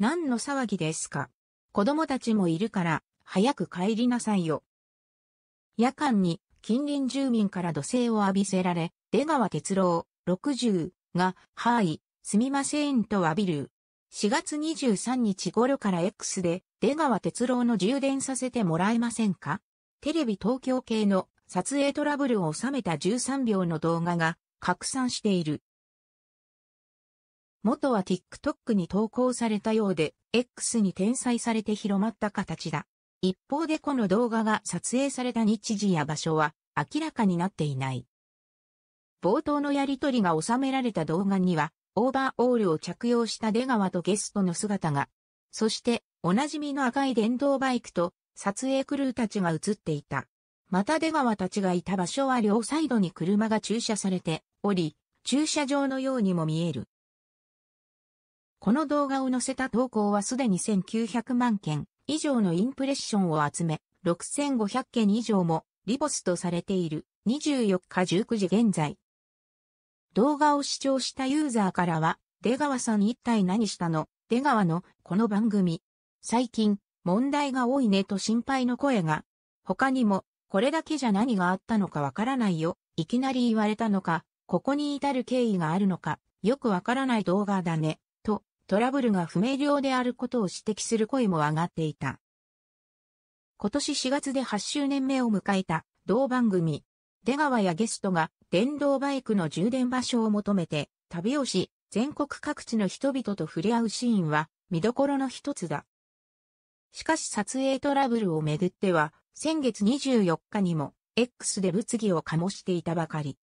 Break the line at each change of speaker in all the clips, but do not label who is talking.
何の騒ぎですか子供たちもいるから、早く帰りなさいよ。夜間に近隣住民から土星を浴びせられ、出川哲郎、60が、はい、すみませんと浴びる。4月23日頃から X で出川哲郎の充電させてもらえませんかテレビ東京系の撮影トラブルを収めた13秒の動画が拡散している。元は TikTok に投稿されたようで、X に転載されて広まった形だ。一方でこの動画が撮影された日時や場所は明らかになっていない。冒頭のやりとりが収められた動画には、オーバーオールを着用した出川とゲストの姿が、そしておなじみの赤い電動バイクと撮影クルーたちが映っていた。また出川たちがいた場所は両サイドに車が駐車されており、駐車場のようにも見える。この動画を載せた投稿はすでに1900万件以上のインプレッションを集め、6500件以上もリポストされている24日19時現在。動画を視聴したユーザーからは、出川さん一体何したの出川のこの番組。最近問題が多いねと心配の声が。他にもこれだけじゃ何があったのかわからないよ。いきなり言われたのか、ここに至る経緯があるのか、よくわからない動画だね。トラブルが不明瞭であることを指摘する声も上がっていた。今年4月で8周年目を迎えた同番組、出川やゲストが電動バイクの充電場所を求めて旅をし、全国各地の人々と触れ合うシーンは見どころの一つだ。しかし撮影トラブルをめぐっては、先月24日にも X で物議を醸していたばかり。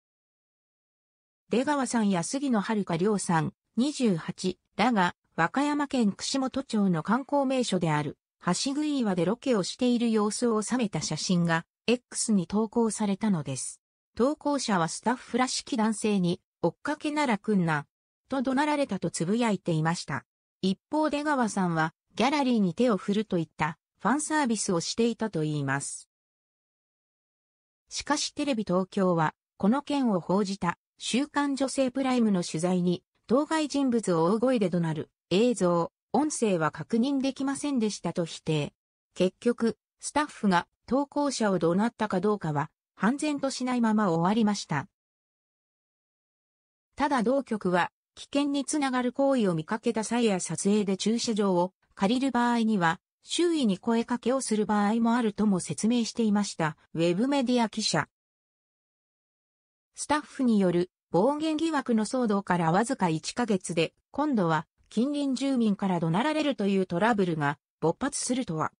出川さんや杉野遥亮さん、28だが、和歌山県串本町の観光名所である、橋食岩でロケをしている様子を収めた写真が、X に投稿されたのです。投稿者はスタッフらしき男性に、追っかけなら来んな、と怒鳴られたと呟いていました。一方出川さんは、ギャラリーに手を振るといった、ファンサービスをしていたといいます。しかしテレビ東京は、この件を報じた、週刊女性プライムの取材に、当該人物を大声で怒鳴る、映像、音声は確認できませんでしたと否定。結局、スタッフが投稿者を怒鳴ったかどうかは、判然としないまま終わりました。ただ同局は、危険につながる行為を見かけた際や撮影で駐車場を借りる場合には、周囲に声かけをする場合もあるとも説明していました。ウェブメディア記者。スタッフによる暴言疑惑の騒動からわずか1ヶ月で、今度は近隣住民から怒鳴られるというトラブルが勃発するとは。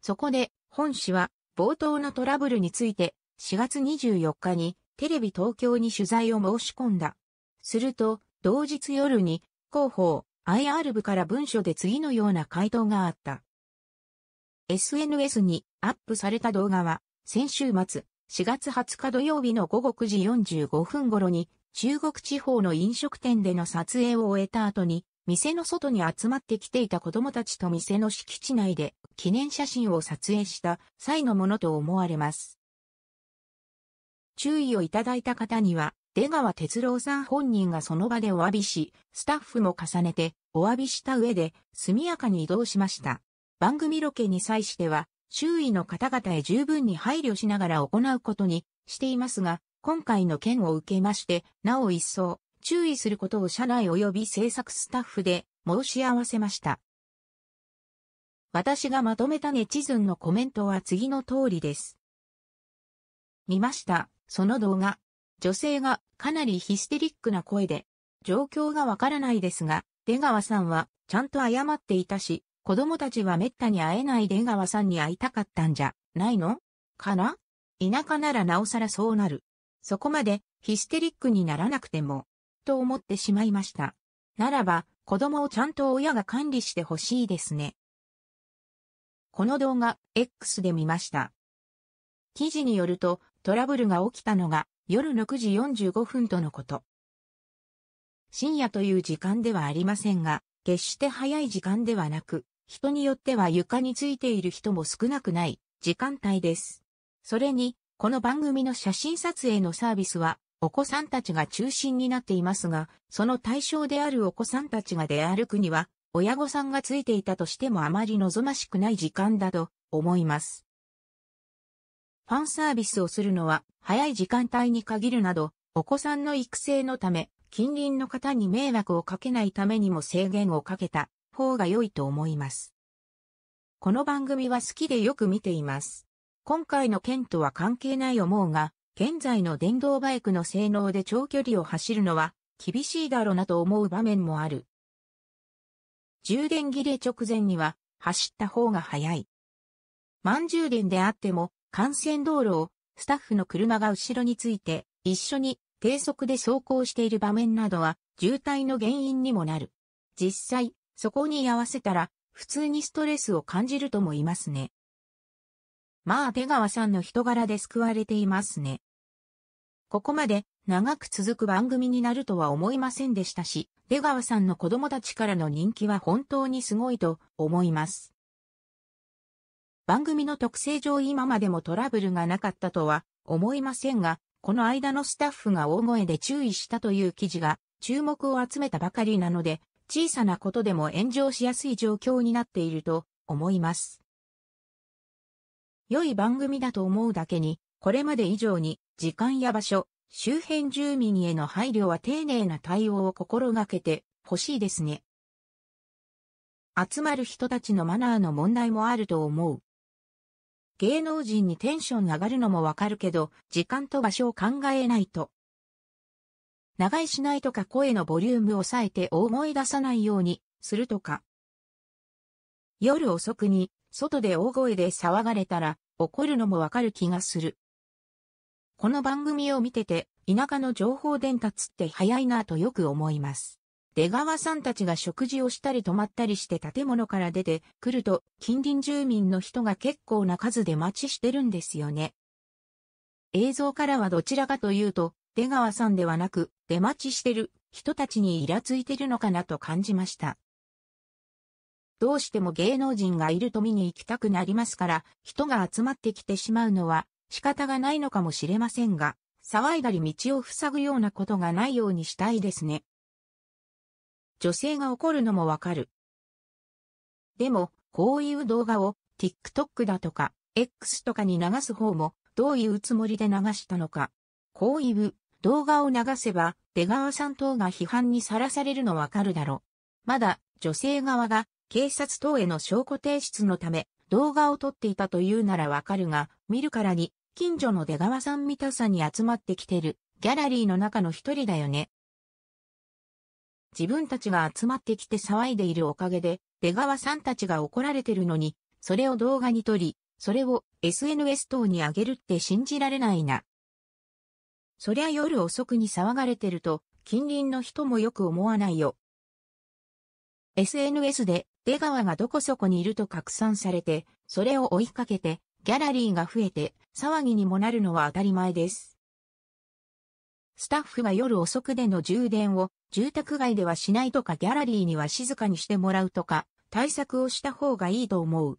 そこで、本氏は冒頭のトラブルについて、4月24日にテレビ東京に取材を申し込んだ。すると、同日夜に、広報 IR 部から文書で次のような回答があった。SNS にアップされた動画は、先週末、4月20日土曜日の午後9時45分頃に、中国地方の飲食店での撮影を終えた後に、店の外に集まってきていた子供たちと店の敷地内で記念写真を撮影した際のものと思われます。注意をいただいた方には、出川哲郎さん本人がその場でお詫びし、スタッフも重ねてお詫びした上で速やかに移動しました。番組ロケに際しては、周囲の方々へ十分に配慮しながら行うことにしていますが、今回の件を受けまして、なお一層、注意することを社内及び制作スタッフで申し合わせました。私がまとめたネチズンのコメントは次の通りです。見ました、その動画。女性がかなりヒステリックな声で、状況がわからないですが、出川さんはちゃんと謝っていたし、子供たちは滅多に会えない出川さんに会いたかったんじゃないのかな田舎ならなおさらそうなる。そこまでヒステリックにならなくても、と思ってしまいました。ならば、子供をちゃんと親が管理してほしいですね。この動画、X で見ました。記事によると、トラブルが起きたのが夜6時45分とのこと。深夜という時間ではありませんが、決して早い時間ではなく、人によっては床についている人も少なくない時間帯です。それに、この番組の写真撮影のサービスは、お子さんたちが中心になっていますが、その対象であるお子さんたちが出歩くには、親御さんがついていたとしてもあまり望ましくない時間だと思います。ファンサービスをするのは早い時間帯に限るなど、お子さんの育成のため、近隣の方に迷惑をかけないためにも制限をかけた方が良いと思います。この番組は好きでよく見ています。今回の件とは関係ない思うが、現在の電動バイクの性能で長距離を走るのは厳しいだろうなと思う場面もある。充電切れ直前には走った方が早い。満充電であっても幹線道路をスタッフの車が後ろについて一緒に低速で走行している場面などは渋滞の原因にもなる。実際、そこに居合わせたら、普通にストレスを感じるともいますね。まあ出川さんの人柄で救われていますね。ここまで長く続く番組になるとは思いませんでしたし、出川さんの子供たちからの人気は本当にすごいと思います。番組の特性上今までもトラブルがなかったとは思いませんが、この間のスタッフが大声で注意したという記事が注目を集めたばかりなので、小さなことでも炎上しやすい状況になっていると思います。良い番組だと思うだけに、これまで以上に時間や場所、周辺住民への配慮は丁寧な対応を心がけてほしいですね。集まる人たちのマナーの問題もあると思う。芸能人にテンション上がるのもわかるけど、時間と場所を考えないと、長居しないとか声のボリュームを抑えて思い出さないようにするとか。夜遅くに外で大声で騒がれたら怒るのもわかる気がする。この番組を見てて田舎の情報伝達って早いなぁとよく思います。出川さんたちが食事をしたり泊まったりして建物から出てくると近隣住民の人が結構な数で待ちしてるんですよね。映像からはどちらかというと出川さんではなく出待ちしてる人たちにイラついてるのかなと感じました。どうしても芸能人がいると見に行きたくなりますから、人が集まってきてしまうのは仕方がないのかもしれませんが、騒いだり道を塞ぐようなことがないようにしたいですね。女性が怒るのもわかる。でも、こういう動画を TikTok だとか X とかに流す方もどういうつもりで流したのか、こういう動画を流せば、出川さん等が批判にさらされるのわかるだろ。まだ、女性側が、警察等への証拠提出のため、動画を撮っていたというならわかるが、見るからに、近所の出川さん見たさに集まってきてる、ギャラリーの中の一人だよね。自分たちが集まってきて騒いでいるおかげで、出川さんたちが怒られてるのに、それを動画に撮り、それを SNS 等に上げるって信じられないな。そりゃ夜遅くに騒がれてると、近隣の人もよく思わないよ。SNS で出川がどこそこにいると拡散されて、それを追いかけて、ギャラリーが増えて、騒ぎにもなるのは当たり前です。スタッフが夜遅くでの充電を住宅街ではしないとかギャラリーには静かにしてもらうとか、対策をした方がいいと思う。